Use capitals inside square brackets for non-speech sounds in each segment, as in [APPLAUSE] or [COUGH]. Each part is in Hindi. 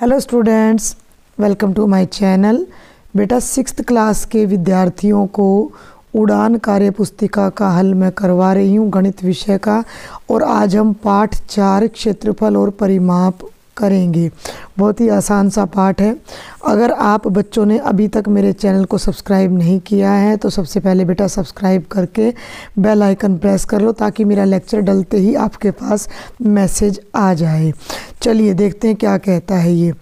hello students welcome to my channel बेटा सिक्स क्लास के विद्यार्थियों को उड़ान कार्य पुस्तिका का हल मैं करवा रही हूँ गणित विषय का और आज हम पाठ चार क्षेत्रफल और परिमाप करेंगे बहुत ही आसान सा पाठ है अगर आप बच्चों ने अभी तक मेरे चैनल को सब्सक्राइब नहीं किया है तो सबसे पहले बेटा सब्सक्राइब करके बेल आइकन प्रेस कर लो ताकि मेरा लेक्चर डलते ही आपके पास मैसेज आ जाए चलिए देखते हैं क्या कहता है ये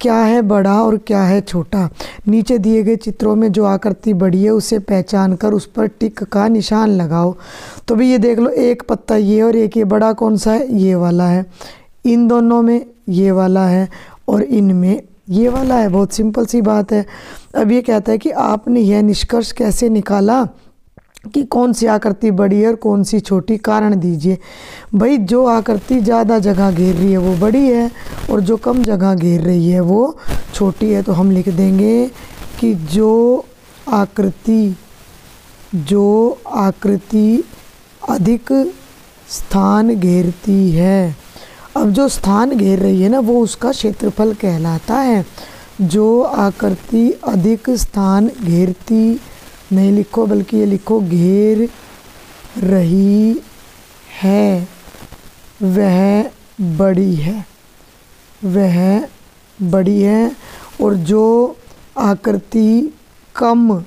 क्या है बड़ा और क्या है छोटा नीचे दिए गए चित्रों में जो आकृति बड़ी है उसे पहचान कर उस पर टिक का निशान लगाओ तो भी ये देख लो एक पत्ता ये और एक ये बड़ा कौन सा है ये वाला है इन दोनों में ये वाला है और इनमें ये वाला है बहुत सिंपल सी बात है अब ये कहता है कि आपने यह निष्कर्ष कैसे निकाला कि कौन सी आकृति बड़ी है और कौन सी छोटी कारण दीजिए भाई जो आकृति ज़्यादा जगह घेर रही है वो बड़ी है और जो कम जगह घेर रही है वो छोटी है तो हम लिख देंगे कि जो आकृति जो आकृति अधिक स्थान घेरती है अब जो स्थान घेर रही है ना वो उसका क्षेत्रफल कहलाता है जो आकृति अधिक स्थान घेरती नहीं लिखो बल्कि ये लिखो घेर रही है वह बड़ी है वह बड़ी है और जो आकृति कम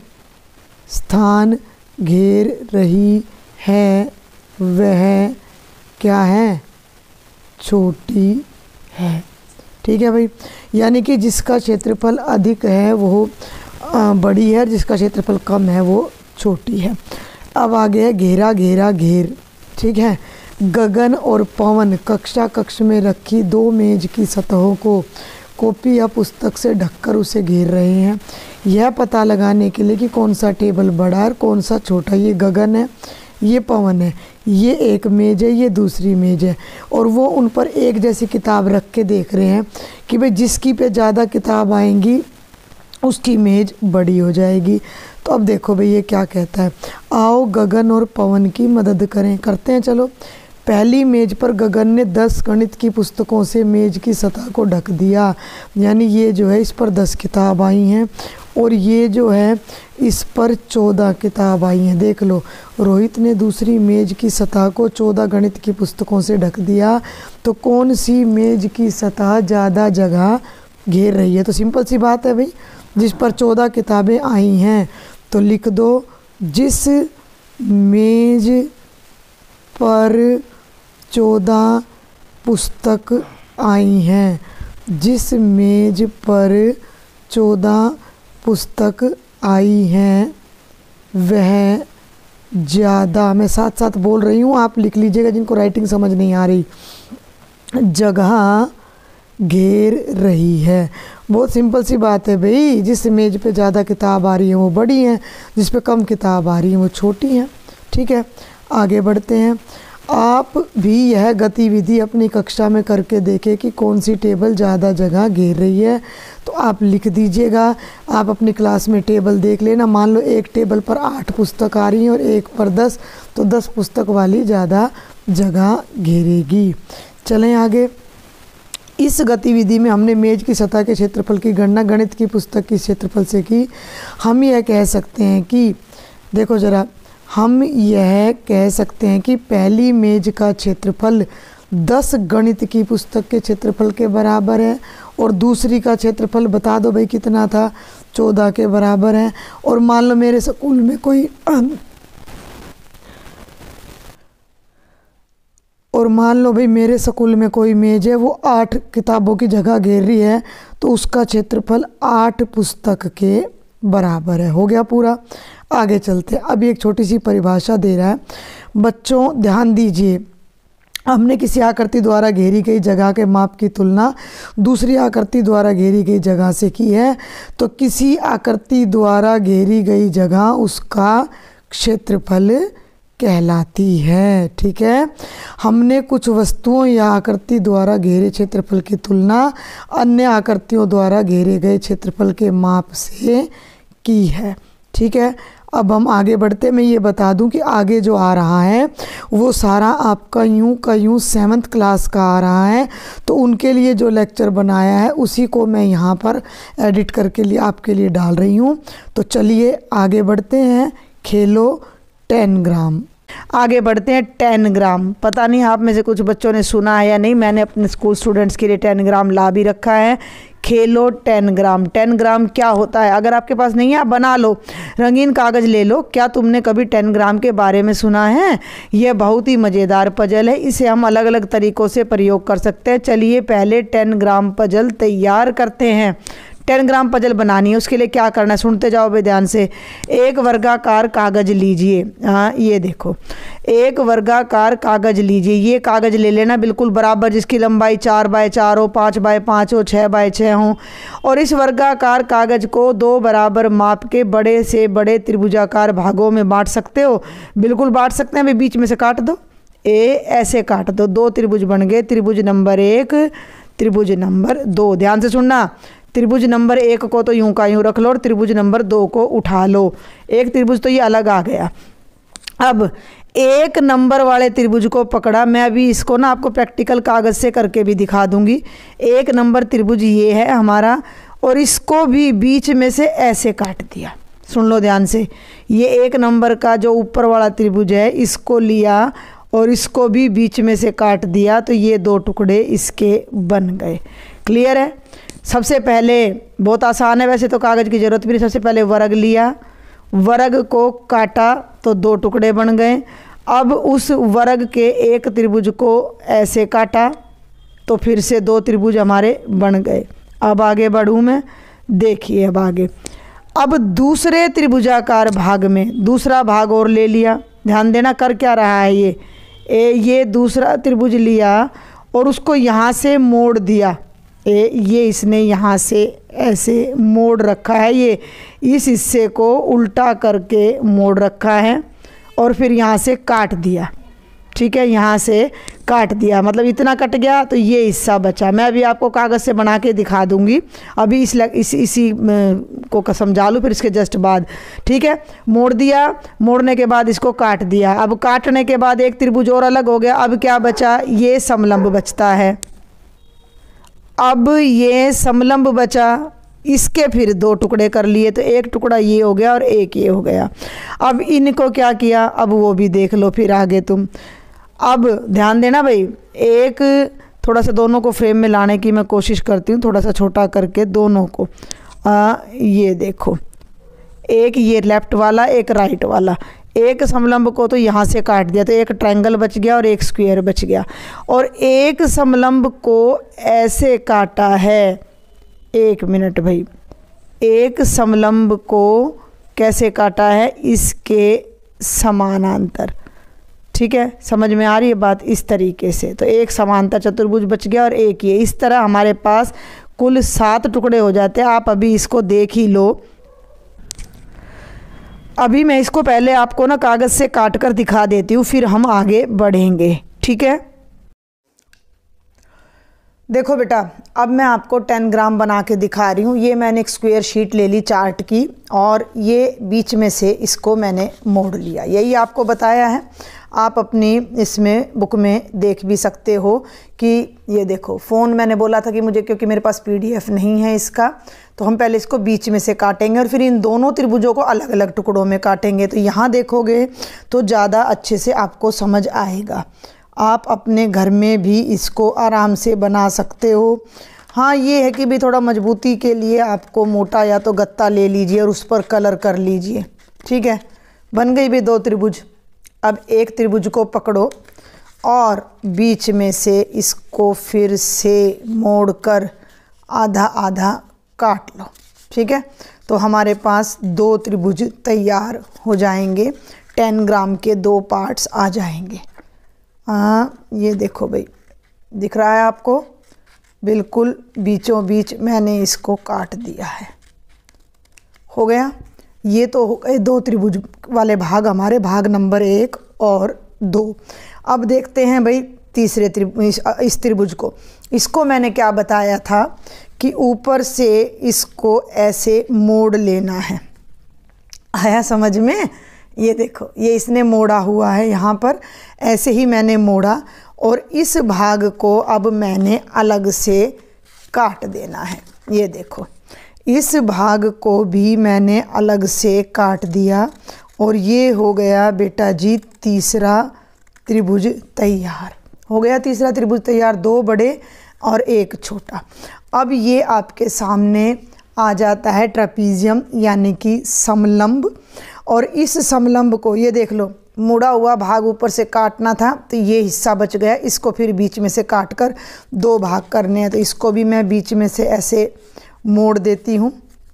स्थान घेर रही है वह क्या है छोटी है ठीक है भाई यानी कि जिसका क्षेत्रफल अधिक है वो बड़ी है जिसका क्षेत्रफल कम है वो छोटी है अब आ गया घेरा घेरा घेर ठीक है गगन और पवन कक्षा कक्ष में रखी दो मेज की सतहों को कॉपी या पुस्तक से ढककर उसे घेर रहे हैं यह पता लगाने के लिए कि कौन सा टेबल बड़ा है और कौन सा छोटा ये गगन है ये पवन है ये एक मेज है ये दूसरी मेज है और वो उन पर एक जैसी किताब रख के देख रहे हैं कि भाई जिसकी पे ज़्यादा किताब आएंगी उसकी मेज बड़ी हो जाएगी तो अब देखो भाई ये क्या कहता है आओ गगन और पवन की मदद करें करते हैं चलो पहली मेज पर गगन ने दस गणित की पुस्तकों से मेज की सतह को ढक दिया यानी ये जो है इस पर दस किताब आई हैं और ये जो है इस पर चौदह किताब आई हैं देख लो रोहित ने दूसरी मेज की सतह को चौदह गणित की पुस्तकों से ढक दिया तो कौन सी मेज की सतह ज़्यादा जगह घेर रही है तो सिंपल सी बात है भाई जिस पर चौदह किताबें आई हैं तो लिख दो जिस मेज पर चौदह पुस्तक आई हैं जिस मेज पर चौदह पुस्तक आई हैं वह ज़्यादा मैं साथ साथ बोल रही हूँ आप लिख लीजिएगा जिनको राइटिंग समझ नहीं आ रही जगह घेर रही है बहुत सिंपल सी बात है भाई जिस मेज पे ज़्यादा किताब आ रही है वो बड़ी हैं जिस पे कम किताब आ रही है वो छोटी हैं ठीक है आगे बढ़ते हैं आप भी यह गतिविधि अपनी कक्षा में करके देखें कि कौन सी टेबल ज़्यादा जगह घेर रही है तो आप लिख दीजिएगा आप अपनी क्लास में टेबल देख लेना मान लो एक टेबल पर आठ पुस्तक आ रही हैं और एक पर दस तो दस पुस्तक वाली ज़्यादा जगह घेरेगी चलें आगे इस गतिविधि में हमने मेज की सतह के क्षेत्रफल की गणना गणित की पुस्तक की क्षेत्रफल से की हम यह कह सकते हैं कि देखो ज़रा हम यह कह सकते हैं कि पहली मेज का क्षेत्रफल दस गणित की पुस्तक के क्षेत्रफल के बराबर है और दूसरी का क्षेत्रफल बता दो भाई कितना था चौदह के बराबर है और मान लो मेरे स्कूल में कोई और मान लो भाई मेरे स्कूल में कोई मेज है वो आठ किताबों की जगह घेर रही है तो उसका क्षेत्रफल आठ पुस्तक के बराबर है हो गया पूरा आगे चलते हैं अभी एक छोटी सी परिभाषा दे रहा है बच्चों ध्यान दीजिए हमने किसी आकृति द्वारा घेरी गई जगह के माप की तुलना दूसरी आकृति द्वारा घेरी गई जगह से की है तो किसी आकृति द्वारा घेरी गई जगह उसका क्षेत्रफल कहलाती है ठीक है हमने कुछ वस्तुओं या आकृति द्वारा घेरे क्षेत्रफल की तुलना अन्य आकृतियों द्वारा घेरे गए क्षेत्रफल के माप से की है ठीक है अब हम आगे बढ़ते मैं ये बता दूं कि आगे जो आ रहा है वो सारा आपका यूं का यूं सेवन्थ क्लास का आ रहा है तो उनके लिए जो लेक्चर बनाया है उसी को मैं यहाँ पर एडिट करके लिए आपके लिए डाल रही हूँ तो चलिए आगे बढ़ते हैं खेलो टेन ग्राम आगे बढ़ते हैं टेन ग्राम पता नहीं आप में से कुछ बच्चों ने सुना है या नहीं मैंने अपने स्कूल स्टूडेंट्स के लिए टेन ग्राम ला भी रखा है खेलो टेन ग्राम टेन ग्राम क्या होता है अगर आपके पास नहीं है आप बना लो रंगीन कागज़ ले लो क्या तुमने कभी टेन ग्राम के बारे में सुना है यह बहुत ही मज़ेदार पजल है इसे हम अलग अलग तरीक़ों से प्रयोग कर सकते हैं चलिए पहले टेन ग्राम पजल तैयार करते हैं टेन ग्राम पजल बनानी है उसके लिए क्या करना है सुनते जाओ भाई ध्यान से एक वर्गाकार कागज़ लीजिए हाँ ये देखो एक वर्गाकार कागज़ लीजिए ये कागज़ ले लेना बिल्कुल बराबर जिसकी लंबाई चार बाय चार हो पाँच बाय पाँच हो छः बाय छः हो और इस वर्गाकार कागज़ को दो बराबर माप के बड़े से बड़े त्रिभुजाकार भागों में बांट सकते हो बिल्कुल बांट सकते हैं भाई बीच में से काट दो ए ऐसे काट दो दो त्रिभुज बन गए त्रिभुज नंबर एक त्रिभुज नंबर दो ध्यान से सुनना त्रिभुज नंबर एक को तो यूं का यूं रख लो और त्रिभुज नंबर दो को उठा लो एक त्रिभुज तो ये अलग आ गया अब एक नंबर वाले त्रिभुज को पकड़ा मैं अभी इसको ना आपको प्रैक्टिकल कागज़ से करके भी दिखा दूंगी एक नंबर त्रिभुज ये है हमारा और इसको भी बीच में से ऐसे काट दिया सुन लो ध्यान से ये एक नंबर का जो ऊपर वाला त्रिभुज है इसको लिया और इसको भी बीच में से काट दिया तो ये दो टुकड़े इसके बन गए क्लियर है सबसे पहले बहुत आसान है वैसे तो कागज़ की ज़रूरत भी नहीं सबसे पहले वर्ग लिया वर्ग को काटा तो दो टुकड़े बन गए अब उस वर्ग के एक त्रिभुज को ऐसे काटा तो फिर से दो त्रिभुज हमारे बन गए अब आगे बढ़ूँ मैं देखिए अब आगे अब दूसरे त्रिभुजाकार भाग में दूसरा भाग और ले लिया ध्यान देना कर क्या रहा है ये ए ये दूसरा त्रिभुज लिया और उसको यहाँ से मोड़ दिया ये इसने यहाँ से ऐसे मोड़ रखा है ये इस हिस्से को उल्टा करके मोड़ रखा है और फिर यहाँ से काट दिया ठीक है यहाँ से काट दिया मतलब इतना कट गया तो ये हिस्सा बचा मैं अभी आपको कागज़ से बना के दिखा दूँगी अभी इस लग, इस इसी को समझा लूँ फिर इसके जस्ट बाद ठीक है मोड़ दिया मोड़ने के बाद इसको काट दिया अब काटने के बाद एक त्रिभुज और अलग हो गया अब क्या बचा ये समलंब बचता है अब ये समलंब बचा इसके फिर दो टुकड़े कर लिए तो एक टुकड़ा ये हो गया और एक ये हो गया अब इनको क्या किया अब वो भी देख लो फिर आगे तुम अब ध्यान देना भाई एक थोड़ा सा दोनों को फ्रेम में लाने की मैं कोशिश करती हूँ थोड़ा सा छोटा करके दोनों को आ, ये देखो एक ये लेफ्ट वाला एक राइट वाला एक समलंब को तो यहाँ से काट दिया तो एक ट्रायंगल बच गया और एक स्क्वायर बच गया और एक समलंब को ऐसे काटा है एक मिनट भाई एक समलंब को कैसे काटा है इसके समानांतर ठीक है समझ में आ रही है बात इस तरीके से तो एक समानता चतुर्भुज बच गया और एक ये इस तरह हमारे पास कुल सात टुकड़े हो जाते हैं आप अभी इसको देख ही लो अभी मैं इसको पहले आपको ना कागज़ से काट कर दिखा देती हूँ फिर हम आगे बढ़ेंगे ठीक है देखो बेटा अब मैं आपको 10 ग्राम बना के दिखा रही हूँ ये मैंने एक स्क्वायर शीट ले ली चार्ट की और ये बीच में से इसको मैंने मोड़ लिया यही आपको बताया है आप अपनी इसमें बुक में देख भी सकते हो कि ये देखो फ़ोन मैंने बोला था कि मुझे क्योंकि मेरे पास पीडीएफ नहीं है इसका तो हम पहले इसको बीच में से काटेंगे और फिर इन दोनों त्रिभुजों को अलग अलग टुकड़ों में काटेंगे तो यहाँ देखोगे तो ज़्यादा अच्छे से आपको समझ आएगा आप अपने घर में भी इसको आराम से बना सकते हो हाँ ये है कि भी थोड़ा मजबूती के लिए आपको मोटा या तो गत्ता ले लीजिए और उस पर कलर कर लीजिए ठीक है बन गई भी दो त्रिभुज अब एक त्रिभुज को पकड़ो और बीच में से इसको फिर से मोड़कर आधा आधा काट लो ठीक है तो हमारे पास दो त्रिभुज तैयार हो जाएंगे टेन ग्राम के दो पार्ट्स आ जाएंगे हाँ ये देखो भाई दिख रहा है आपको बिल्कुल बीचों बीच मैंने इसको काट दिया है हो गया ये तो हो गए दो त्रिभुज वाले भाग हमारे भाग नंबर एक और दो अब देखते हैं भाई तीसरे त्रिभुज इस त्रिभुज को इसको मैंने क्या बताया था कि ऊपर से इसको ऐसे मोड़ लेना है आया समझ में ये देखो ये इसने मोड़ा हुआ है यहाँ पर ऐसे ही मैंने मोड़ा और इस भाग को अब मैंने अलग से काट देना है ये देखो इस भाग को भी मैंने अलग से काट दिया और ये हो गया बेटा जी तीसरा त्रिभुज तैयार हो गया तीसरा त्रिभुज तैयार दो बड़े और एक छोटा अब ये आपके सामने आ जाता है ट्रपीजियम यानी कि समलंब और इस समलंब को ये देख लो मुड़ा हुआ भाग ऊपर से काटना था तो ये हिस्सा बच गया इसको फिर बीच में से काट कर दो भाग करने हैं तो इसको भी मैं बीच में से ऐसे मोड़ देती हूँ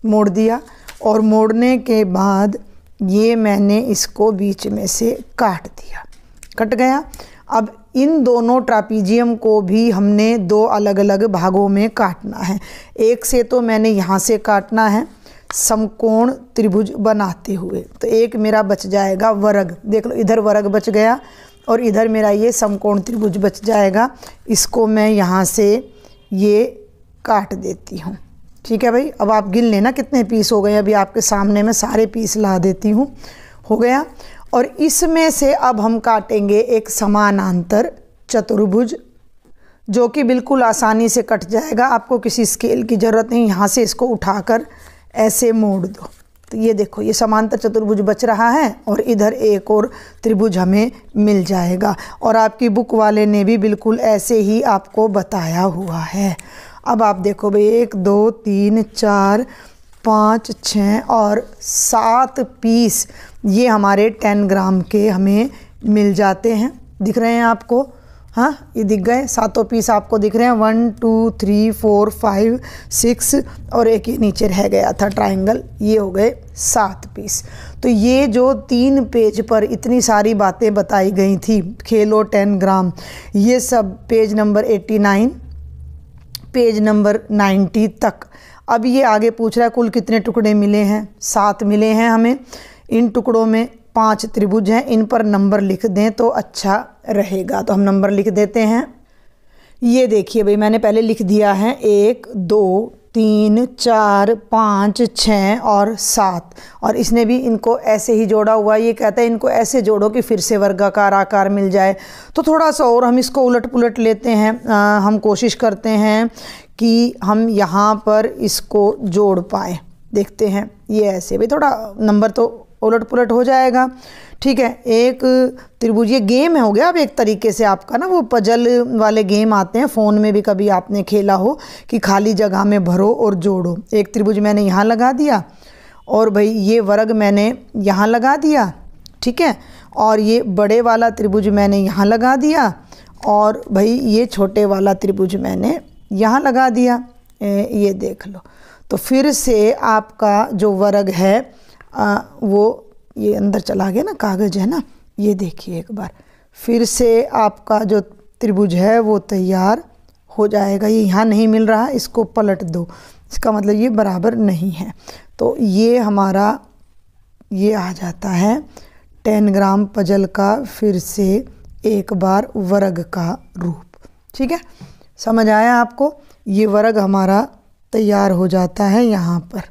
मोड़ दिया और मोड़ने के बाद ये मैंने इसको बीच में से काट दिया कट गया अब इन दोनों ट्रापीजियम को भी हमने दो अलग अलग भागों में काटना है एक से तो मैंने यहाँ से काटना है समकोण त्रिभुज बनाते हुए तो एक मेरा बच जाएगा वर्ग देख लो इधर वर्ग बच गया और इधर मेरा ये समकोण त्रिभुज बच जाएगा इसको मैं यहाँ से ये काट देती हूँ ठीक है भाई अब आप गिन लेना कितने पीस हो गए अभी आपके सामने मैं सारे पीस ला देती हूँ हो गया और इसमें से अब हम काटेंगे एक समानांतर चतुर्भुज जो कि बिल्कुल आसानी से कट जाएगा आपको किसी स्केल की ज़रूरत नहीं यहाँ से इसको उठाकर ऐसे मोड़ दो तो ये देखो ये समांतर चतुर्भुज बच रहा है और इधर एक और त्रिभुज हमें मिल जाएगा और आपकी बुक वाले ने भी बिल्कुल ऐसे ही आपको बताया हुआ है अब आप देखो भाई एक दो तीन चार पाँच छः और सात पीस ये हमारे टेन ग्राम के हमें मिल जाते हैं दिख रहे हैं आपको हाँ ये दिख गए सातों पीस आपको दिख रहे हैं one two three four five six और एक ही नीचे रह गया था ट्राइंगल ये हो गए सात पीस तो ये जो तीन पेज पर इतनी सारी बातें बताई गई थी खेलो टेन ग्राम ये सब page number eighty nine page number 90 तक अब ये आगे पूछ रहा है कुल कितने टुकड़े मिले हैं सात मिले हैं हमें इन टुकड़ों में पांच त्रिभुज हैं इन पर नंबर लिख दें तो अच्छा रहेगा तो हम नंबर लिख देते हैं ये देखिए भाई मैंने पहले लिख दिया है एक दो तीन चार पाँच छः और सात और इसने भी इनको ऐसे ही जोड़ा हुआ ये कहता है इनको ऐसे जोड़ो कि फिर से वर्गाकार आकार मिल जाए तो थोड़ा सा और हम इसको उलट पुलट लेते हैं आ, हम कोशिश करते हैं कि हम यहाँ पर इसको जोड़ पाए देखते हैं ये ऐसे भाई थोड़ा नंबर तो उलट पुलट हो जाएगा ठीक है एक त्रिभुज ये गेम है हो गया अब एक तरीके से आपका ना वो पजल वाले गेम आते हैं फ़ोन में भी कभी आपने खेला हो कि खाली जगह में भरो और जोड़ो एक त्रिभुज मैंने यहाँ लगा दिया और भाई ये वर्ग मैंने यहाँ लगा दिया ठीक है और ये बड़े वाला त्रिभुज मैंने यहाँ लगा दिया और भाई ये छोटे वाला त्रिभुज मैंने यहाँ लगा दिया ए, ये देख लो तो फिर से आपका जो वर्ग है आ, वो ये अंदर चला गया ना कागज़ है ना ये देखिए एक बार फिर से आपका जो त्रिभुज है वो तैयार हो जाएगा ये यहाँ नहीं मिल रहा इसको पलट दो इसका मतलब ये बराबर नहीं है तो ये हमारा ये आ जाता है टेन ग्राम पजल का फिर से एक बार वर्ग का रूप ठीक है समझ आया आपको ये वर्ग हमारा तैयार हो जाता है यहाँ पर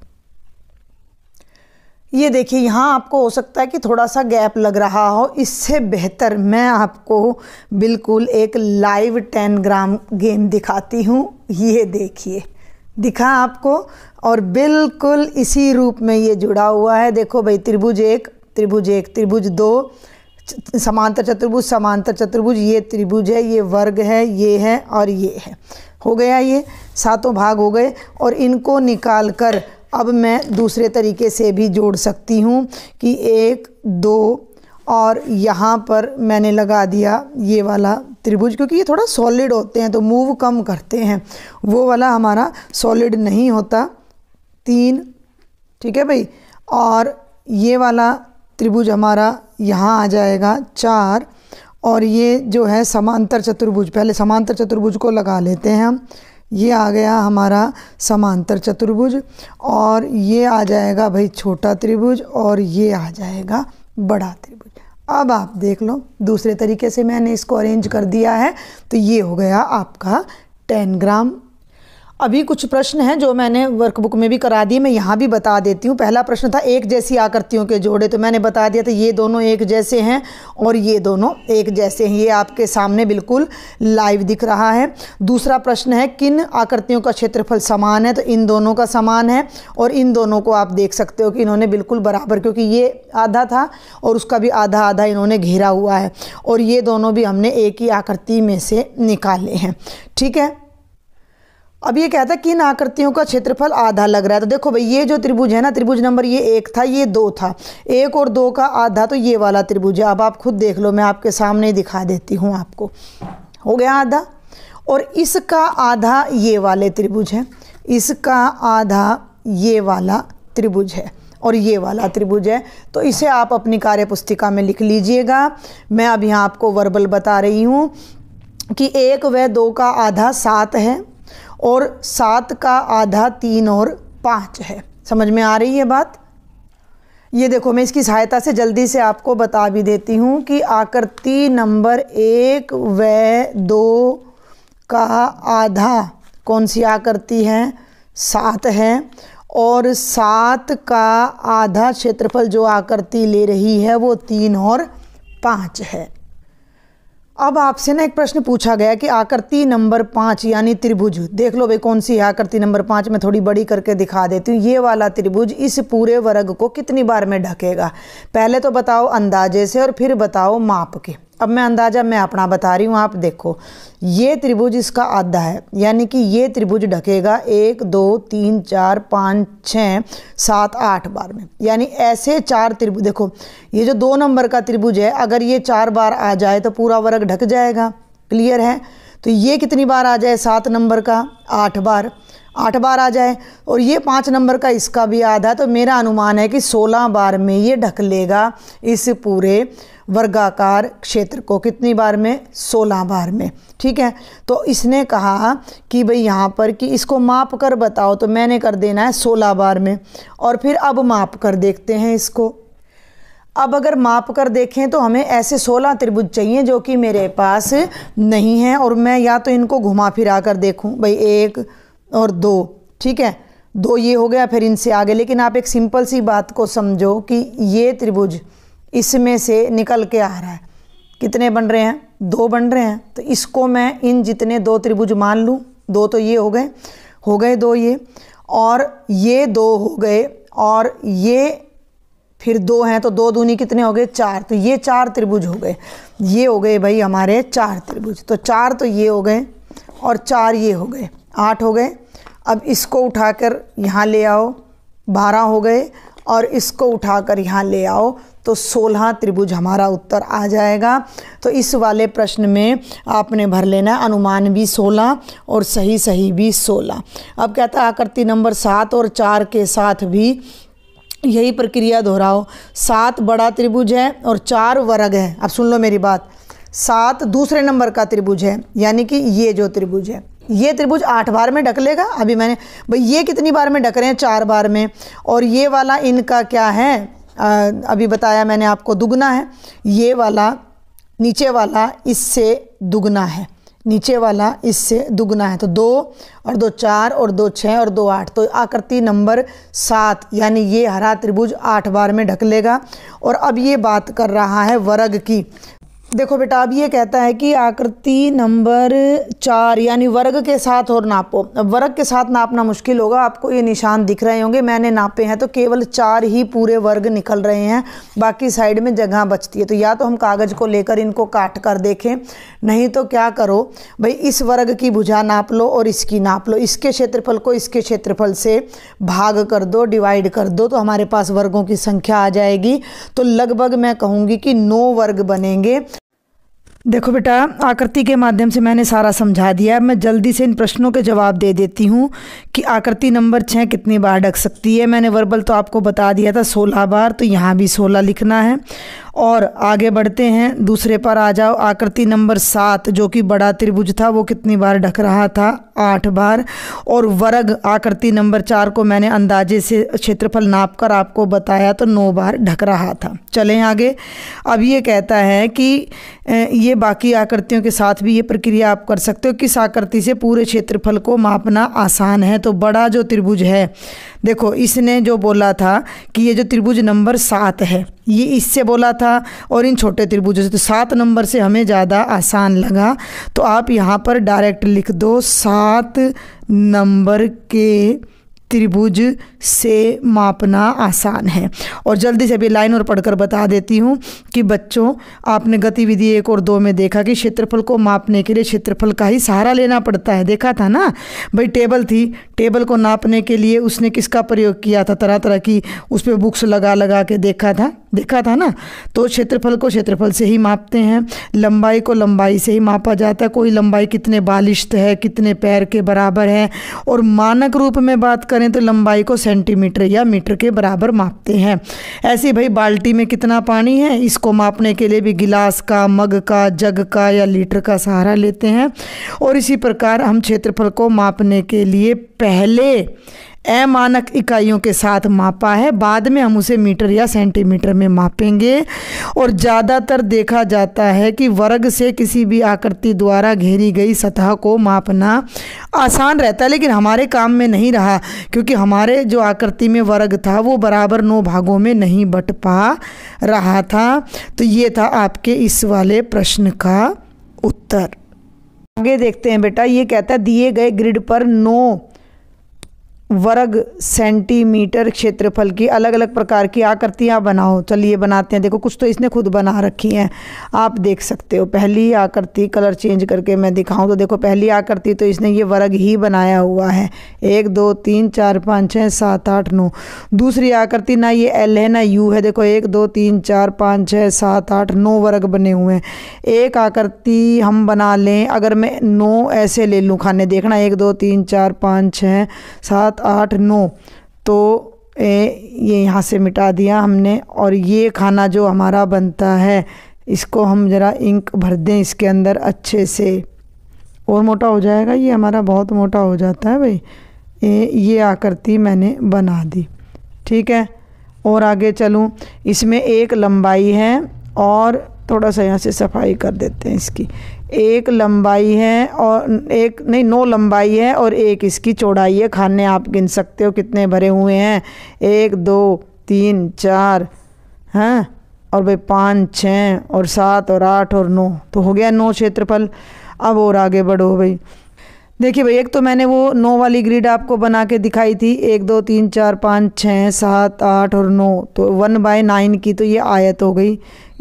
ये देखिए यहाँ आपको हो सकता है कि थोड़ा सा गैप लग रहा हो इससे बेहतर मैं आपको बिल्कुल एक लाइव टेन ग्राम गेम दिखाती हूँ ये देखिए दिखा आपको और बिल्कुल इसी रूप में ये जुड़ा हुआ है देखो भाई त्रिभुज एक त्रिभुज एक त्रिभुज दो समांतर चतुर्भुज समांतर चतुर्भुज ये त्रिभुज है ये वर्ग है ये है और ये है हो गया ये सातों भाग हो गए और इनको निकाल कर अब मैं दूसरे तरीके से भी जोड़ सकती हूँ कि एक दो और यहाँ पर मैंने लगा दिया ये वाला त्रिभुज क्योंकि ये थोड़ा सॉलिड होते हैं तो मूव कम करते हैं वो वाला हमारा सॉलिड नहीं होता तीन ठीक है भाई और ये वाला त्रिभुज हमारा यहाँ आ जाएगा चार और ये जो है समांतर चतुर्भुज पहले समांतर चतुर्भुज को लगा लेते हैं हम ये आ गया हमारा समांतर चतुर्भुज और ये आ जाएगा भाई छोटा त्रिभुज और ये आ जाएगा बड़ा त्रिभुज अब आप देख लो दूसरे तरीके से मैंने इसको अरेंज कर दिया है तो ये हो गया आपका टेन ग्राम अभी कुछ प्रश्न हैं जो मैंने वर्कबुक में भी करा दिए मैं यहाँ भी बता देती हूँ पहला प्रश्न था एक जैसी आकृतियों के जोड़े तो मैंने बता दिया था ये दोनों एक जैसे हैं और ये दोनों एक जैसे हैं ये आपके सामने बिल्कुल लाइव दिख रहा है दूसरा प्रश्न है किन आकृतियों का क्षेत्रफल समान है तो इन दोनों का समान है और इन दोनों को आप देख सकते हो कि इन्होंने बिल्कुल बराबर क्योंकि ये आधा था और उसका भी आधा आधा इन्होंने घेरा हुआ है और ये दोनों भी हमने एक ही आकृति में से निकाले हैं ठीक है अब ये कहता है किन आकृतियों का क्षेत्रफल आधा लग रहा है तो देखो भाई ये जो त्रिभुज है ना त्रिभुज नंबर ये एक था ये दो था एक और दो का आधा तो ये वाला त्रिभुज है अब आप खुद देख लो मैं आपके सामने ही दिखा देती हूँ आपको हो गया आधा और इसका आधा ये वाले त्रिभुज है इसका आधा ये वाला त्रिभुज है और ये वाला त्रिभुज है तो इसे आप अपनी कार्य पुस्तिका में लिख लीजिएगा मैं अब यहाँ आपको वर्बल बता रही हूँ कि एक व दो का आधा सात है और सात का आधा तीन और पाँच है समझ में आ रही है बात ये देखो मैं इसकी सहायता से जल्दी से आपको बता भी देती हूँ कि आकृति नंबर एक व दो का आधा कौन सी आकृति है सात है और सात का आधा क्षेत्रफल जो आकृति ले रही है वो तीन और पाँच है अब आपसे ना एक प्रश्न पूछा गया कि आकृति नंबर पाँच यानी त्रिभुज देख लो भाई कौन सी है आकृति नंबर पाँच मैं थोड़ी बड़ी करके दिखा देती हूँ ये वाला त्रिभुज इस पूरे वर्ग को कितनी बार में ढकेगा पहले तो बताओ अंदाजे से और फिर बताओ माप के अब मैं अंदाज़ा मैं अपना बता रही हूँ आप देखो ये त्रिभुज इसका आधा है यानी कि ये त्रिभुज ढकेगा एक दो तीन चार पाँच छः सात आठ बार में यानी ऐसे चार त्रिभुज देखो ये जो दो नंबर का त्रिभुज है अगर ये चार बार आ जाए तो पूरा वर्ग ढक जाएगा क्लियर है तो ये कितनी बार आ जाए सात नंबर का आठ बार आठ बार आ जाए और ये पाँच नंबर का इसका भी आधा तो मेरा अनुमान है कि सोलह बार में ये ढक लेगा इस पूरे वर्गाकार क्षेत्र को कितनी बार में सोलह बार में ठीक है तो इसने कहा कि भाई यहाँ पर कि इसको माप कर बताओ तो मैंने कर देना है सोलह बार में और फिर अब माप कर देखते हैं इसको अब अगर माप कर देखें तो हमें ऐसे सोलह त्रिभुज चाहिए जो कि मेरे पास नहीं है और मैं या तो इनको घुमा फिरा कर देखूँ भाई एक और दो ठीक है दो ये हो गया फिर इनसे आगे लेकिन आप एक सिंपल सी बात को समझो कि ये त्रिभुज इसमें से निकल के आ रहा है कितने बन रहे हैं दो बन रहे हैं तो इसको मैं इन जितने दो त्रिभुज मान लूँ दो तो ये हो गए हो गए दो ये और ये दो हो गए और ये फिर दो हैं तो दो दूनी कितने हो गए चार तो ये चार त्रिभुज हो गए ये हो गए भाई हमारे चार त्रिभुज तो चार तो ये हो गए और चार ये हो गए आठ हो गए अब इसको उठाकर यहाँ ले आओ बारह हो गए और इसको उठाकर यहाँ ले आओ तो सोलह त्रिभुज हमारा उत्तर आ जाएगा तो इस वाले प्रश्न में आपने भर लेना अनुमान भी सोलह और सही सही भी सोलह अब कहता है आकृति नंबर सात और चार के साथ भी यही प्रक्रिया दोहराओ सात बड़ा त्रिभुज है और चार वर्ग है अब सुन लो मेरी बात सात दूसरे नंबर का त्रिभुज है यानी कि ये जो त्रिभुज है ये त्रिभुज आठ बार में ढक लेगा अभी मैंने भाई ये कितनी बार में ढक रहे हैं चार बार में और ये वाला इनका क्या है अभी बताया मैंने आपको दुगना है ये वाला नीचे वाला इससे दुगना है नीचे वाला इससे दुगना है तो दो और दो चार और दो छः और दो आठ तो आकृति नंबर सात यानी ये हरा त्रिभुज आठ बार में ढक लेगा और अब ये बात कर रहा है वर्ग की देखो बेटा अब ये कहता है कि आकृति नंबर चार यानी वर्ग के साथ और नापो अब वर्ग के साथ नापना मुश्किल होगा आपको ये निशान दिख रहे होंगे मैंने नापे हैं तो केवल चार ही पूरे वर्ग निकल रहे हैं बाकी साइड में जगह बचती है तो या तो हम कागज़ को लेकर इनको काट कर देखें नहीं तो क्या करो भाई इस वर्ग की भुजा नाप लो और इसकी नाप लो इसके क्षेत्रफल को इसके क्षेत्रफल से भाग कर दो डिवाइड कर दो तो हमारे पास वर्गों की संख्या आ जाएगी तो लगभग मैं कहूँगी कि नौ वर्ग बनेंगे देखो बेटा आकृति के माध्यम से मैंने सारा समझा दिया मैं जल्दी से इन प्रश्नों के जवाब दे देती हूँ कि आकृति नंबर छः कितनी बार ढक सकती है मैंने वर्बल तो आपको बता दिया था सोलह बार तो यहाँ भी सोलह लिखना है और आगे बढ़ते हैं दूसरे पर आ जाओ आकृति नंबर सात जो कि बड़ा त्रिभुज था वो कितनी बार ढक रहा था आठ बार और वर्ग आकृति नंबर चार को मैंने अंदाजे से क्षेत्रफल नाप कर आपको बताया तो नौ बार ढक रहा था चलें आगे अब ये कहता है कि ये बाकी आकृतियों के साथ भी ये प्रक्रिया आप कर सकते हो किस आकृति से पूरे क्षेत्रफल को मापना आसान है तो बड़ा जो त्रिभुज है देखो इसने जो बोला था कि ये जो त्रिभुज नंबर सात है ये इससे बोला था और इन छोटे त्रिभुजों से तो सात नंबर से हमें ज़्यादा आसान लगा तो आप यहाँ पर डायरेक्ट लिख दो सात नंबर के त्रिभुज से मापना आसान है और जल्दी से अभी लाइन और पढ़कर बता देती हूँ कि बच्चों आपने गतिविधि एक और दो में देखा कि क्षेत्रफल को मापने के लिए क्षेत्रफल का ही सहारा लेना पड़ता है देखा था ना भाई टेबल थी टेबल को नापने के लिए उसने किसका प्रयोग किया था तरह तरह की उस पर बुक्स लगा लगा के देखा था देखा था ना तो क्षेत्रफल को क्षेत्रफल से ही मापते हैं लंबाई को लंबाई से ही मापा जाता है कोई लंबाई कितने बालिश्त है कितने पैर के बराबर है और मानक रूप में बात करें करें तो लंबाई को सेंटीमीटर या मीटर के बराबर मापते हैं ऐसे भाई बाल्टी में कितना पानी है इसको मापने के लिए भी गिलास का मग का जग का या लीटर का सहारा लेते हैं और इसी प्रकार हम क्षेत्रफल को मापने के लिए पहले अमानक इकाइयों के साथ मापा है बाद में हम उसे मीटर या सेंटीमीटर में मापेंगे और ज़्यादातर देखा जाता है कि वर्ग से किसी भी आकृति द्वारा घेरी गई सतह को मापना आसान रहता है लेकिन हमारे काम में नहीं रहा क्योंकि हमारे जो आकृति में वर्ग था वो बराबर नौ भागों में नहीं बट पा रहा था तो ये था आपके इस वाले प्रश्न का उत्तर आगे देखते हैं बेटा ये कहता है दिए गए ग्रिड पर नौ वर्ग सेंटीमीटर क्षेत्रफल की अलग अलग प्रकार की आकृतियाँ बनाओ चलिए बनाते हैं देखो कुछ तो इसने खुद बना रखी हैं आप देख सकते हो पहली आकृति कलर चेंज करके मैं दिखाऊं तो देखो पहली आकृति तो इसने ये वर्ग ही बनाया हुआ है एक दो तीन चार पाँच छः सात आठ नौ दूसरी आकृति ना ये एल है ना यू है देखो एक दो तीन चार पाँच छः सात आठ नौ वर्ग बने हुए हैं एक आकृति हम बना लें अगर मैं नौ ऐसे ले लूँ खाने देखना एक दो तीन चार पाँच छः सात आठ नौ तो ए, ये यहाँ से मिटा दिया हमने और ये खाना जो हमारा बनता है इसको हम ज़रा इंक भर दें इसके अंदर अच्छे से और मोटा हो जाएगा ये हमारा बहुत मोटा हो जाता है भाई ए, ये आकृति मैंने बना दी ठीक है और आगे चलूँ इसमें एक लंबाई है और थोड़ा सा यहाँ से सफाई कर देते हैं इसकी एक लंबाई है और एक नहीं नौ लंबाई है और एक इसकी चौड़ाई है खाने आप गिन सकते हो कितने भरे हुए हैं एक दो तीन चार हैं और भाई पाँच छः और सात और आठ और नौ तो हो गया नौ क्षेत्रफल अब और आगे बढ़ो भाई देखिए भाई एक तो मैंने वो नौ वाली ग्रिड आपको बना के दिखाई थी एक दो तीन चार पाँच छः सात आठ और नौ तो वन बाय नाइन की तो ये आयत हो गई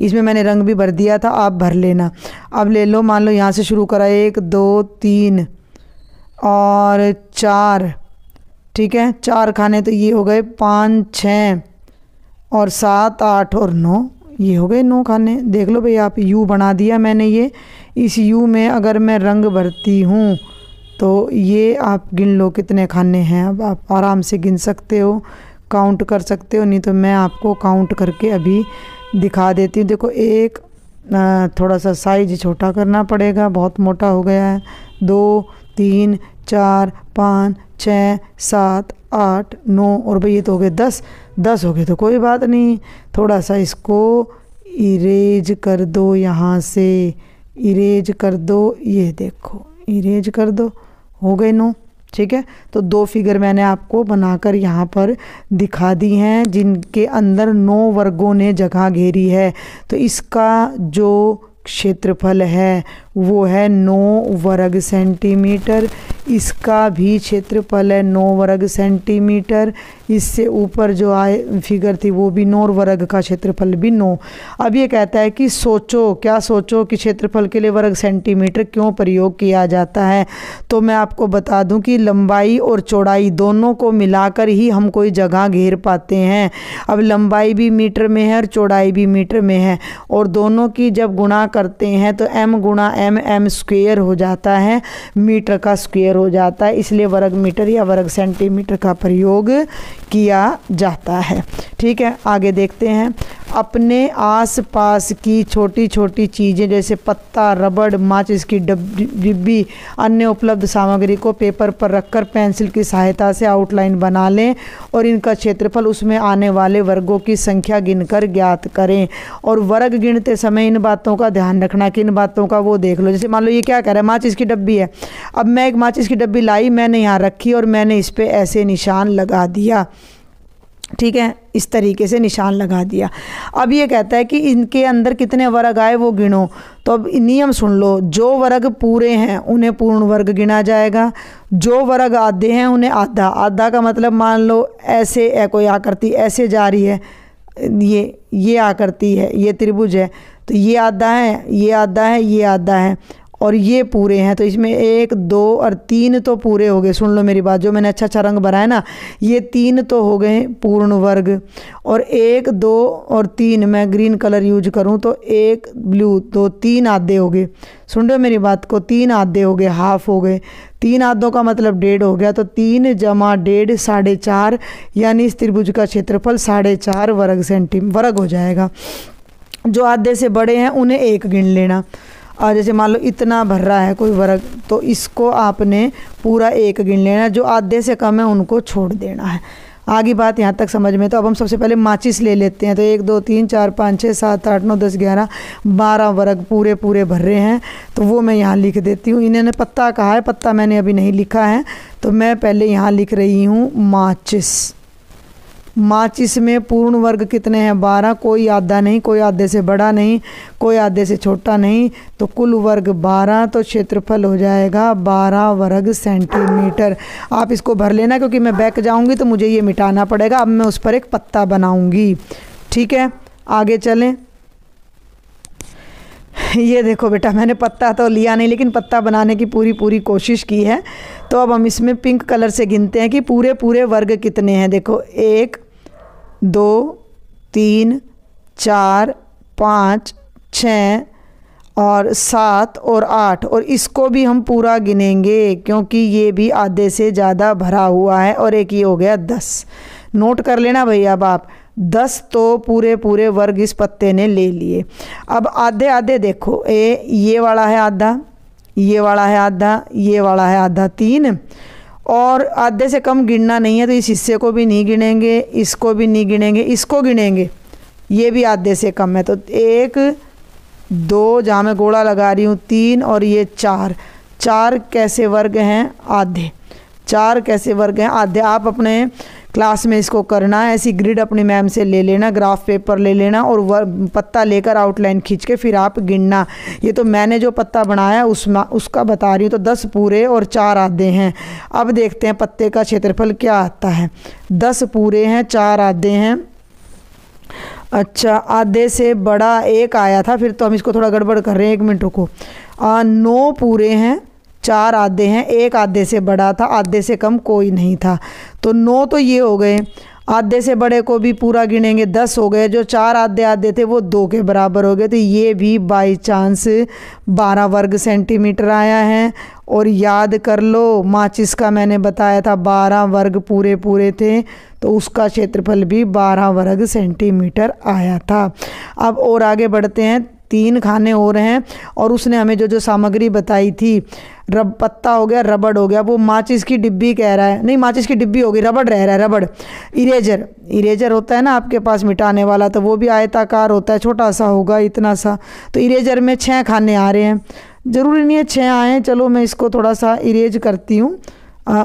इसमें मैंने रंग भी भर दिया था आप भर लेना अब ले लो मान लो यहाँ से शुरू करा एक दो तीन और चार ठीक है चार खाने तो ये हो गए पाँच छ और सात आठ और नौ ये हो गए नौ खाने देख लो भाई आप यू बना दिया मैंने ये इस यू में अगर मैं रंग भरती हूँ तो ये आप गिन लो कितने खाने हैं अब आप आराम से गिन सकते हो काउंट कर सकते हो नहीं तो मैं आपको काउंट करके अभी दिखा देती हूँ देखो एक थोड़ा सा साइज छोटा करना पड़ेगा बहुत मोटा हो गया है दो तीन चार पाँच छ सात आठ नौ और भाई ये तो हो गए दस दस हो गए तो कोई बात नहीं थोड़ा सा इसको इरेज कर दो यहाँ से इरेज कर दो ये देखो इरेज कर दो हो गए नो ठीक है तो दो फिगर मैंने आपको बनाकर यहाँ पर दिखा दी हैं जिनके अंदर नौ वर्गों ने जगह घेरी है तो इसका जो क्षेत्रफल है वो है नौ वर्ग सेंटीमीटर इसका भी क्षेत्रफल है नौ वर्ग सेंटीमीटर इससे ऊपर जो आए फिगर थी वो भी नौ और वर्ग का क्षेत्रफल भी नौ अब ये कहता है कि सोचो क्या सोचो कि क्षेत्रफल के लिए वर्ग सेंटीमीटर क्यों प्रयोग किया जाता है तो मैं आपको बता दूं कि लंबाई और चौड़ाई दोनों को मिलाकर ही हम कोई जगह घेर पाते हैं अब लंबाई भी मीटर में है और चौड़ाई भी मीटर में है और दोनों की जब गुणा करते हैं तो एम गुणा एम एम स्क्वेयर हो जाता है मीटर का स्क्वेयर हो जाता है इसलिए वर्ग मीटर या वर्ग सेंटीमीटर का प्रयोग किया जाता है ठीक है आगे देखते हैं अपने आसपास की छोटी छोटी चीज़ें जैसे पत्ता रबड़ माचिस की डिब्बी अन्य उपलब्ध सामग्री को पेपर पर रखकर पेंसिल की सहायता से आउटलाइन बना लें और इनका क्षेत्रफल उसमें आने वाले वर्गों की संख्या गिनकर ज्ञात करें और वर्ग गिनते समय इन बातों का ध्यान रखना कि इन बातों का वो देख लो जैसे मान लो ये क्या कह रहा है माचिस की डब्बी है अब मैं एक माचिस की डब्बी लाई मैंने यहाँ रखी और मैंने इस पर ऐसे निशान लगा दिया ठीक है इस तरीके से निशान लगा दिया अब ये कहता है कि इनके अंदर कितने वर्ग आए वो गिनो तो अब नियम सुन लो जो वर्ग पूरे हैं उन्हें पूर्ण वर्ग गिना जाएगा जो वर्ग आधे हैं उन्हें आधा आधा का मतलब मान लो ऐसे ए कोई आकृति ऐसे जा रही है ये ये आकृति है ये त्रिभुज है तो ये आधा है ये आधा है ये आधा है और ये पूरे हैं तो इसमें एक दो और तीन तो पूरे हो गए सुन लो मेरी बात जो मैंने अच्छा अच्छा रंग बनाया ना ये तीन तो हो गए पूर्ण वर्ग और एक दो और तीन मैं ग्रीन कलर यूज करूँ तो एक ब्लू दो तो तीन आधे हो गए सुन लो मेरी बात को तीन आधे हो गए हाफ हो गए तीन आधों का मतलब डेढ़ हो गया तो तीन जमा डेढ़ साढ़े चार यानी इस त्रिभुज का क्षेत्रफल साढ़े चार वर्ग सेंटी वर्ग हो जाएगा जो आधे से बड़े हैं उन्हें एक गिन लेना और जैसे मान लो इतना भर रहा है कोई वर्ग तो इसको आपने पूरा एक गिन लेना है जो आधे से कम है उनको छोड़ देना है आगे बात यहाँ तक समझ में तो अब हम सबसे पहले माचिस ले लेते हैं तो एक दो तीन चार पाँच छः सात आठ नौ दस ग्यारह बारह वर्ग पूरे पूरे भर रहे हैं तो वो मैं यहाँ लिख देती हूँ इन्होंने पत्ता कहा है पत्ता मैंने अभी नहीं लिखा है तो मैं पहले यहाँ लिख रही हूँ माचिस माचिस में पूर्ण वर्ग कितने हैं बारह कोई आधा नहीं कोई आधे से बड़ा नहीं कोई आधे से छोटा नहीं तो कुल वर्ग बारह तो क्षेत्रफल हो जाएगा बारह वर्ग सेंटीमीटर आप इसको भर लेना क्योंकि मैं बैक जाऊंगी तो मुझे ये मिटाना पड़ेगा अब मैं उस पर एक पत्ता बनाऊंगी ठीक है आगे चलें ये देखो बेटा मैंने पत्ता तो लिया नहीं लेकिन पत्ता बनाने की पूरी पूरी कोशिश की है तो अब हम इसमें पिंक कलर से गिनते हैं कि पूरे पूरे वर्ग कितने हैं देखो एक दो तीन चार पाँच छ और सात और आठ और इसको भी हम पूरा गिनेंगे क्योंकि ये भी आधे से ज़्यादा भरा हुआ है और एक ये हो गया दस नोट कर लेना भैया अब आप दस तो पूरे पूरे वर्ग इस पत्ते ने ले लिए अब आधे आधे देखो ए ये वाला है आधा ये वाला है आधा ये वाला है आधा तीन और आधे से कम गिनना नहीं है तो इस हिस्से को भी नहीं गिनेंगे इसको भी नहीं गिनेंगे इसको गिनेंगे ये भी आधे से कम है तो एक दो जहाँ मैं गोड़ा लगा रही हूँ तीन और ये चार चार कैसे वर्ग हैं आधे चार कैसे वर्ग हैं आधे आप अपने क्लास में इसको करना है ऐसी ग्रिड अपनी मैम से ले लेना ग्राफ पेपर ले लेना और वर, पत्ता लेकर आउटलाइन खींच के फिर आप गिनना ये तो मैंने जो पत्ता बनाया उस उसका बता रही हूँ तो दस पूरे और चार आधे हैं अब देखते हैं पत्ते का क्षेत्रफल क्या आता है दस पूरे हैं चार आधे हैं अच्छा आधे से बड़ा एक आया था फिर तो हम इसको थोड़ा गड़बड़ कर रहे हैं एक मिनट रुको नौ पूरे हैं चार आधे हैं एक आधे से बड़ा था आधे से कम कोई नहीं था तो नौ तो ये हो गए आधे से बड़े को भी पूरा गिनेंगे दस हो गए जो चार आधे आधे थे वो दो के बराबर हो गए तो ये भी बाई चांस बारह वर्ग सेंटीमीटर आया है और याद कर लो माचिस का मैंने बताया था बारह वर्ग पूरे पूरे थे तो उसका क्षेत्रफल भी बारह वर्ग सेंटीमीटर आया था अब और आगे बढ़ते हैं तीन खाने हो रहे हैं और उसने हमें जो जो सामग्री बताई थी रब पत्ता हो गया रबड़ हो गया वो माचिस की डिब्बी कह रहा है नहीं माचिस की डिब्बी होगी रबड़ रह रहा है रबड़ इरेजर इरेजर होता है ना आपके पास मिटाने वाला तो वो भी आयताकार होता है छोटा सा होगा इतना सा तो इरेजर में छः खाने आ रहे हैं ज़रूरी नहीं है छः आए चलो मैं इसको थोड़ा सा इरेज करती हूँ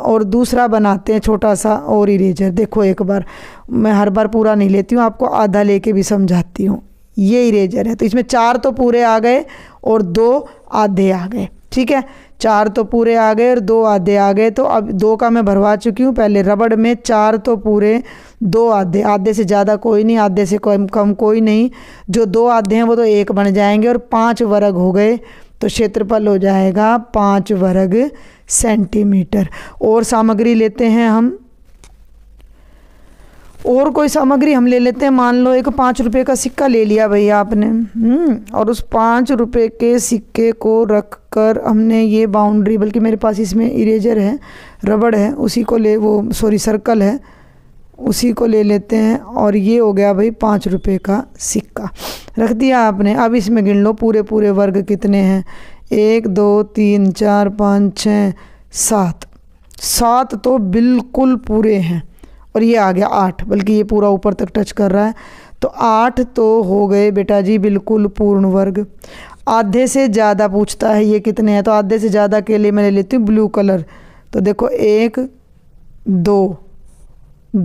और दूसरा बनाते हैं छोटा सा और इरेजर देखो एक बार मैं हर बार पूरा नहीं लेती हूँ आपको आधा लेके भी समझाती हूँ ये इरेजर है तो इसमें चार तो पूरे आ गए और दो आधे आ गए ठीक है चार तो पूरे आ गए और दो आधे आ गए तो अब दो का मैं भरवा चुकी हूँ पहले रबड़ में चार तो पूरे दो आधे आधे से ज़्यादा कोई नहीं आधे से कम कम कोई नहीं जो दो आधे हैं वो तो एक बन जाएंगे और पाँच वर्ग हो गए तो क्षेत्रफल हो जाएगा पाँच वर्ग सेंटीमीटर और सामग्री लेते हैं हम और कोई सामग्री हम ले लेते हैं मान लो एक पाँच रुपये का सिक्का ले लिया भैया आपने हम्म, और उस पाँच रुपये के सिक्के को रख कर हमने ये बाउंड्री बल्कि मेरे पास इसमें इरेजर है रबड़ है उसी को ले वो सॉरी सर्कल है उसी को ले लेते हैं और ये हो गया भाई पाँच रुपये का सिक्का रख दिया आपने अब इसमें गिन लो पूरे पूरे वर्ग कितने हैं एक दो तीन चार पाँच छः सात सात तो बिल्कुल पूरे हैं और ये आ गया आठ बल्कि ये पूरा ऊपर तक टच कर रहा है तो आठ तो हो गए बेटा जी बिल्कुल पूर्ण वर्ग आधे से ज़्यादा पूछता है ये कितने हैं तो आधे से ज़्यादा के लिए मैं ले लेती हूँ ब्लू कलर तो देखो एक दो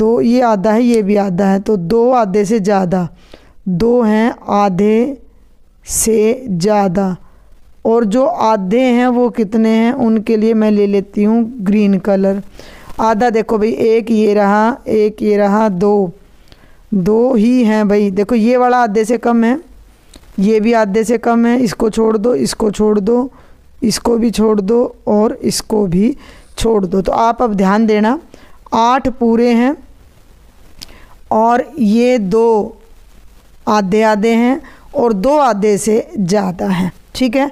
दो ये आधा है ये भी आधा है तो दो आधे से ज़्यादा दो हैं आधे से ज़्यादा और जो आधे हैं वो कितने हैं उनके लिए मैं ले लेती हूँ ग्रीन कलर आधा देखो भाई एक ये रहा एक ये रहा दो दो ही हैं भाई देखो ये वाला आधे से कम है ये भी आधे से कम है इसको छोड़ दो इसको छोड़ दो इसको भी छोड़ दो और इसको भी छोड़ दो तो आप अब ध्यान देना आठ पूरे हैं और ये दो आधे आधे हैं और दो आधे से ज़्यादा हैं ठीक है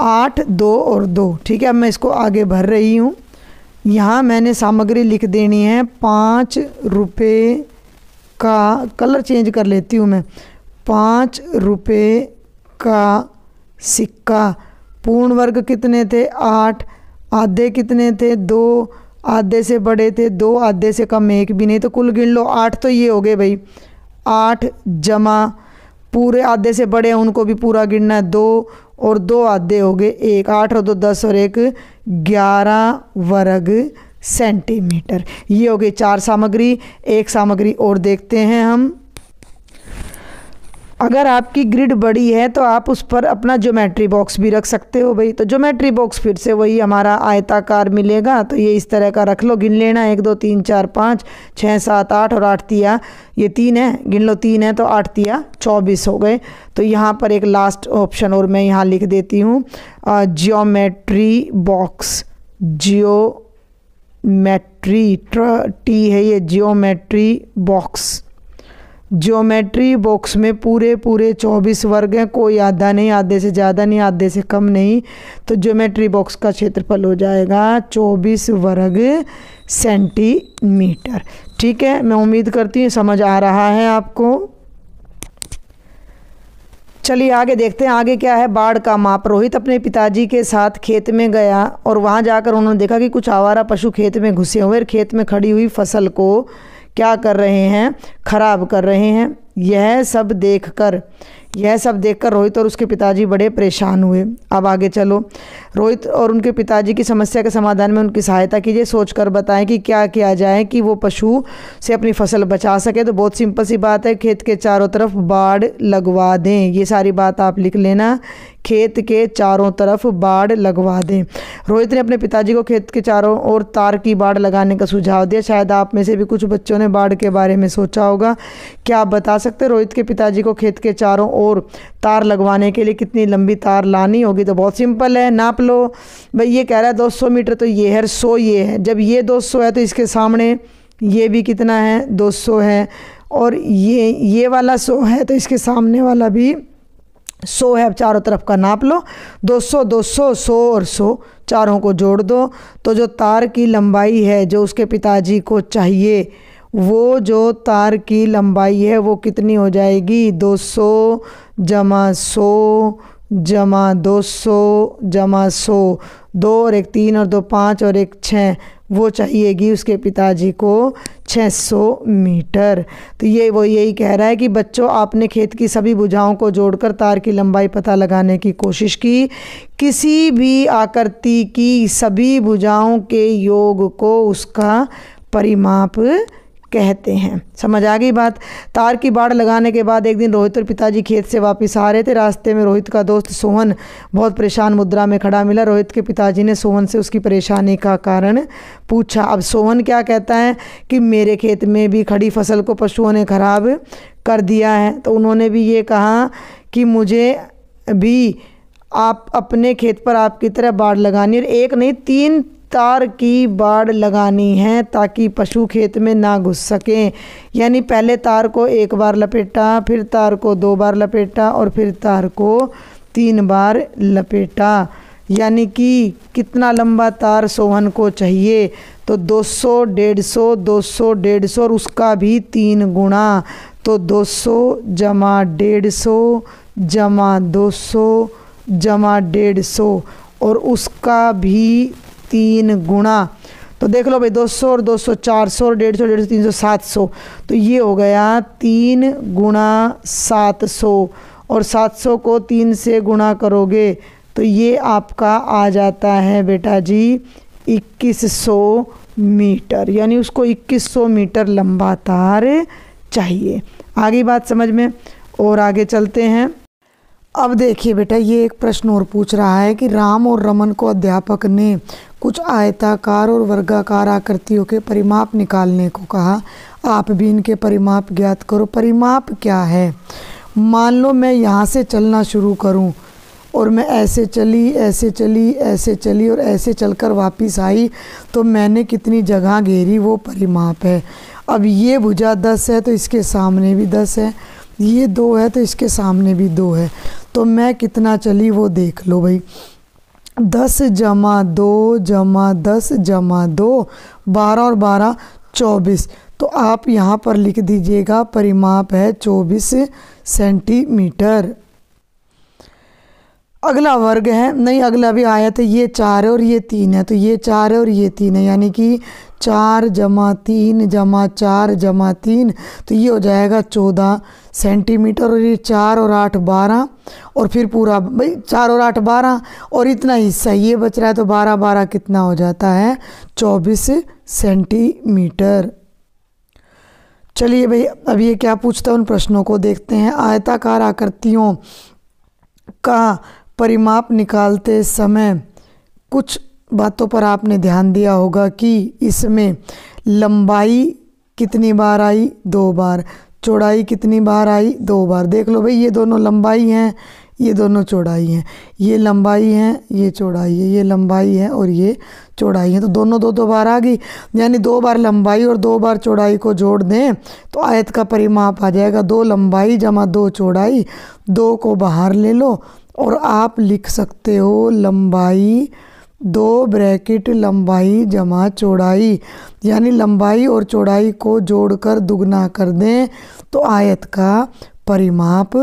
आठ दो और दो ठीक है अब मैं इसको आगे भर रही हूँ यहाँ मैंने सामग्री लिख देनी है पाँच रुपये का कलर चेंज कर लेती हूँ मैं पाँच रुपये का सिक्का पूर्ण वर्ग कितने थे आठ आधे कितने थे दो आधे से बड़े थे दो आधे से कम एक भी नहीं तो कुल गिन लो आठ तो ये हो गए भाई आठ जमा पूरे आधे से बड़े हैं उनको भी पूरा गिनना है दो और दो आधे हो गए एक आठ और दो दस और एक ग्यारह वर्ग सेंटीमीटर ये हो गई चार सामग्री एक सामग्री और देखते हैं हम अगर आपकी ग्रिड बड़ी है तो आप उस पर अपना ज्योमेट्री बॉक्स भी रख सकते हो भाई तो ज्योमेट्री बॉक्स फिर से वही हमारा आयताकार मिलेगा तो ये इस तरह का रख लो गिन लेना एक दो तीन चार पाँच छः सात आठ और आठ तिया ये तीन है गिन लो तीन है तो आठ तिया चौबीस हो गए तो यहाँ पर एक लास्ट ऑप्शन और मैं यहाँ लिख देती हूँ जियोमेट्री बॉक्स जियो मैट्री टी है ये जियोमेट्री बॉक्स ज्योमेट्री बॉक्स में पूरे पूरे चौबीस वर्ग हैं कोई आधा नहीं आधे से ज़्यादा नहीं आधे से कम नहीं तो ज्योमेट्री बॉक्स का क्षेत्रफल हो जाएगा चौबीस वर्ग सेंटीमीटर ठीक है मैं उम्मीद करती हूँ समझ आ रहा है आपको चलिए आगे देखते हैं आगे क्या है बाढ़ का माप रोहित अपने पिताजी के साथ खेत में गया और वहाँ जाकर उन्होंने देखा कि कुछ आवारा पशु खेत में घुसे हुए और खेत में खड़ी हुई फसल को क्या कर रहे हैं खराब कर रहे हैं यह सब देखकर यह सब देखकर रोहित और उसके पिताजी बड़े परेशान हुए अब आगे चलो रोहित और उनके पिताजी की समस्या के समाधान में उनकी सहायता कीजिए सोचकर बताएं कि क्या किया जाए कि वो पशु से अपनी फसल बचा सके तो बहुत सिंपल सी बात है खेत के चारों तरफ बाढ़ लगवा दें ये सारी बात आप लिख लेना खेत के चारों तरफ बाड़ लगवा दें रोहित ने अपने पिताजी को खेत के चारों ओर तार की बाड़ लगाने का सुझाव दिया शायद आप में से भी कुछ बच्चों ने बाड़ के बारे में सोचा होगा क्या आप बता सकते रोहित के पिताजी को खेत के चारों ओर तार लगवाने के लिए कितनी लंबी तार लानी होगी तो बहुत सिंपल है नाप लो भाई ये कह रहा है दो सौ मीटर तो ये है सो ये है जब ये दो है तो इसके सामने ये भी कितना है दो सौ है और ये ये वाला सो है तो इसके सामने वाला भी सौ है चारों तरफ का नाप लो 200 200 सौ और सौ चारों को जोड़ दो तो जो तार की लंबाई है जो उसके पिताजी को चाहिए वो जो तार की लंबाई है वो कितनी हो जाएगी 200 जमा सौ जमा दो सौ जमा सौ दो और एक तीन और दो पाँच और एक छः वो चाहिएगी उसके पिताजी को 600 मीटर तो ये वो यही कह रहा है कि बच्चों आपने खेत की सभी भुजाओं को जोड़कर तार की लंबाई पता लगाने की कोशिश की किसी भी आकृति की सभी भुजाओं के योग को उसका परिमाप कहते हैं समझ आ गई बात तार की बाढ़ लगाने के बाद एक दिन रोहित और पिताजी खेत से वापस आ रहे थे रास्ते में रोहित का दोस्त सोहन बहुत परेशान मुद्रा में खड़ा मिला रोहित के पिताजी ने सोहन से उसकी परेशानी का कारण पूछा अब सोहन क्या कहता है कि मेरे खेत में भी खड़ी फसल को पशुओं ने खराब कर दिया है तो उन्होंने भी ये कहा कि मुझे भी आप अपने खेत पर आपकी तरह बाढ़ लगानी और एक नहीं तीन तार की बाड़ लगानी है ताकि पशु खेत में ना घुस सकें यानी पहले तार को एक बार लपेटा फिर तार को दो बार लपेटा और फिर तार को तीन बार लपेटा यानी कि कितना लंबा तार सोहन को चाहिए तो 200 150 200 150 और उसका भी तीन गुणा तो 200 जमा 150 जमा 200 जमा 150 और उसका भी तीन गुणा तो देख लो भाई 200 और 200 400 और तीन सौ सात सौ तो ये हो गया तीन गुणा सात और 700 को तीन से गुणा करोगे तो ये आपका आ जाता है बेटा जी 2100 मीटर यानी उसको 2100 मीटर लंबा तार चाहिए आगे बात समझ में और आगे चलते हैं अब देखिए बेटा ये एक प्रश्न और पूछ रहा है कि राम और रमन को अध्यापक ने कुछ आयताकार और वर्गाकार आकृतियों के परिमाप निकालने को कहा आप भी इनके परिमाप ज्ञात करो परिमाप क्या है मान लो मैं यहाँ से चलना शुरू करूँ और मैं ऐसे चली ऐसे चली ऐसे चली और ऐसे चलकर वापस आई तो मैंने कितनी जगह घेरी वो परिमाप है अब ये भुजा दस है तो इसके सामने भी दस है ये दो है तो इसके सामने भी दो है तो मैं कितना चली वो देख लो भाई दस जमा दो जमा दस जमा दो बारह और बारह चौबीस तो आप यहाँ पर लिख दीजिएगा परिमाप है चौबीस सेंटीमीटर अगला वर्ग है नहीं अगला भी आया था ये चार है और ये तीन है तो ये चार है और ये तीन है यानी कि चार जमा तीन जमा चार जमा तीन तो ये हो जाएगा चौदह सेंटीमीटर और ये चार और आठ बारह और फिर पूरा भाई चार और आठ बारह और इतना हिस्सा ये बच रहा है तो बारह बारह कितना हो जाता है चौबीस सेंटीमीटर चलिए भाई अब ये क्या पूछता है उन प्रश्नों को देखते हैं आयताकार आकृतियों का परिमाप निकालते समय कुछ बातों पर आपने ध्यान दिया होगा कि इसमें लंबाई कितनी बार आई दो बार चौड़ाई कितनी बार आई दो बार देख लो भाई ये दोनों लंबाई हैं ये दोनों चौड़ाई हैं ये लंबाई है ये चौड़ाई है ये लंबाई है और ये चौड़ाई है तो दोनों दो दो बार आ गई यानी दो बार लंबाई और दो बार चौड़ाई को जोड़ दें तो आयत का परिमाप आ जाएगा दो लंबाई जमा दो चौड़ाई दो को बाहर ले लो और आप लिख सकते हो लंबाई दो ब्रैकेट लंबाई जमा चौड़ाई यानी लंबाई और चौड़ाई को जोड़कर दुगना कर दें तो आयत का परिमाप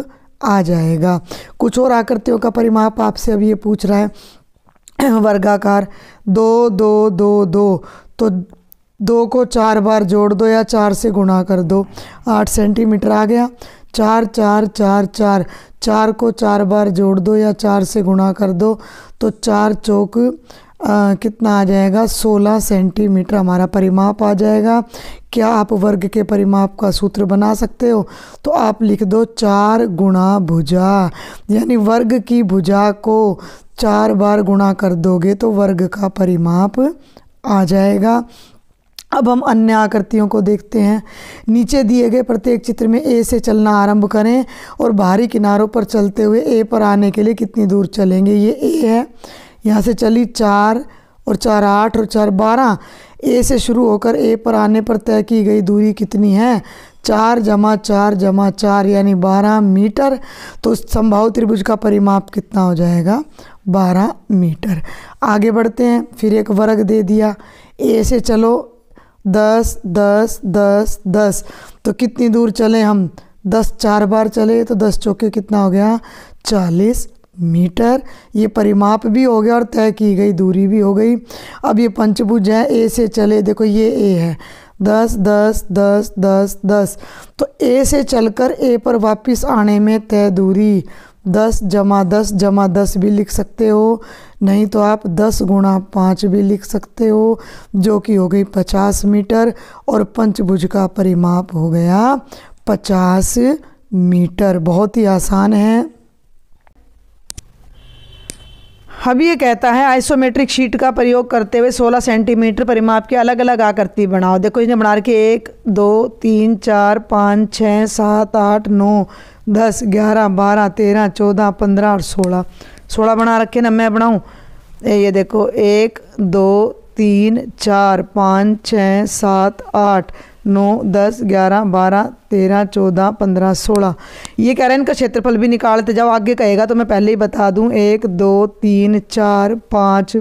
आ जाएगा कुछ और आकृतियों का परिमाप आपसे अभी ये पूछ रहा है [CLEARS THROAT] वर्गाकार दो दो दो दो तो दो को चार बार जोड़ दो या चार से गुणा कर दो आठ सेंटीमीटर आ गया चार चार चार चार चार को चार बार जोड़ दो या चार से गुणा कर दो तो चार चौक कितना आ जाएगा 16 सेंटीमीटर हमारा परिमाप आ जाएगा क्या आप वर्ग के परिमाप का सूत्र बना सकते हो तो आप लिख दो चार गुणा भुजा यानी वर्ग की भुजा को चार बार गुणा कर दोगे तो वर्ग का परिमाप आ जाएगा अब हम अन्य आकृतियों को देखते हैं नीचे दिए गए प्रत्येक चित्र में ए से चलना आरंभ करें और बाहरी किनारों पर चलते हुए ए पर आने के लिए कितनी दूर चलेंगे ये ए है यहाँ से चली चार और चार आठ और चार बारह ए से शुरू होकर ए पर आने पर तय की गई दूरी कितनी है चार जमा चार जमा चार यानी बारह मीटर तो संभाव त्रिभुज का परिमाप कितना हो जाएगा बारह मीटर आगे बढ़ते हैं फिर एक वर्ग दे दिया ए से चलो दस दस दस दस तो कितनी दूर चले हम दस चार बार चले तो दस चौके कितना हो गया चालीस मीटर ये परिमाप भी हो गया और तय की गई दूरी भी हो गई अब ये पंचभुज है ए से चले देखो ये ए है दस दस दस दस दस तो ए से चलकर ए पर वापस आने में तय दूरी दस जमा दस जमा दस भी लिख सकते हो नहीं तो आप दस गुणा पाँच भी लिख सकते हो जो कि हो गई पचास मीटर और पंचभुज का परिमाप हो गया पचास मीटर बहुत ही आसान है अब ये कहता है आइसोमेट्रिक शीट का प्रयोग करते हुए 16 सेंटीमीटर परिमाप के अलग अलग आकृति बनाओ देखो इसने बना रखी एक दो तीन चार पाँच छः सात आठ नौ दस ग्यारह बारह तेरह चौदह पंद्रह और सोलह सोलह बना रखे ना मैं बनाऊँ ये देखो एक दो तीन चार पाँच छः सात आठ नौ दस ग्यारह बारह तेरह चौदह पंद्रह सोलह ये कह रहे हैं इनका क्षेत्रफल भी निकालते जाओ आगे कहेगा तो मैं पहले ही बता दूं एक दो तीन चार पाँच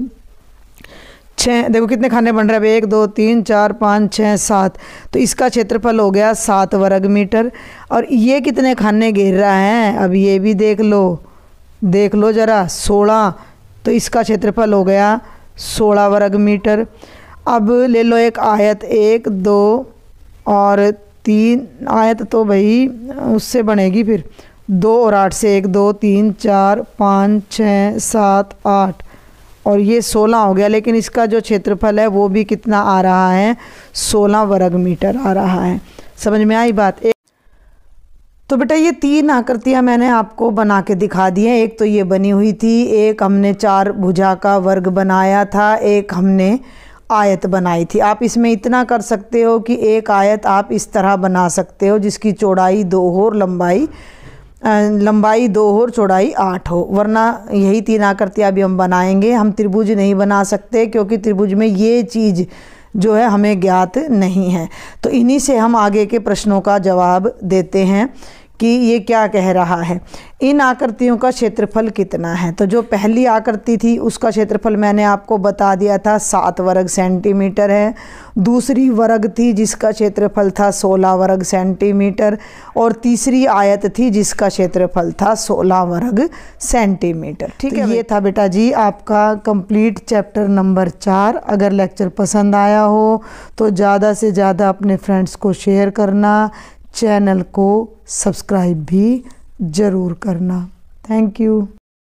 छः देखो कितने खाने बन रहे हैं एक दो तीन चार पाँच छः सात तो इसका क्षेत्रफल हो गया सात वर्ग मीटर और ये कितने खाने घेर रहा है अब ये भी देख लो देख लो ज़रा सोलह तो इसका क्षेत्रफल हो गया सोलह वर्ग मीटर अब ले लो एक आयत एक दो और तीन आयत तो भाई उससे बनेगी फिर दो और आठ से एक दो तीन चार पाँच छः सात आठ और ये सोलह हो गया लेकिन इसका जो क्षेत्रफल है वो भी कितना आ रहा है सोलह वर्ग मीटर आ रहा है समझ में आई बात एक तो बेटा ये तीन आकृतियाँ मैंने आपको बना के दिखा दी हैं एक तो ये बनी हुई थी एक हमने चार भुजा का वर्ग बनाया था एक हमने आयत बनाई थी आप इसमें इतना कर सकते हो कि एक आयत आप इस तरह बना सकते हो जिसकी चौड़ाई दो हो और लंबाई लंबाई दो हो और चौड़ाई आठ हो वरना यही तीन आकृतियाँ भी हम बनाएंगे हम त्रिभुज नहीं बना सकते क्योंकि त्रिभुज में ये चीज़ जो है हमें ज्ञात नहीं है तो इन्हीं से हम आगे के प्रश्नों का जवाब देते हैं कि ये क्या कह रहा है इन आकृतियों का क्षेत्रफल कितना है तो जो पहली आकृति थी उसका क्षेत्रफल मैंने आपको बता दिया था सात वर्ग सेंटीमीटर है दूसरी वर्ग थी जिसका क्षेत्रफल था सोलह वर्ग सेंटीमीटर और तीसरी आयत थी जिसका क्षेत्रफल था सोलह वर्ग सेंटीमीटर ठीक तो है ये था बेटा जी आपका कंप्लीट चैप्टर नंबर चार अगर लेक्चर पसंद आया हो तो ज़्यादा से ज़्यादा अपने फ्रेंड्स को शेयर करना चैनल को सब्सक्राइब भी ज़रूर करना थैंक यू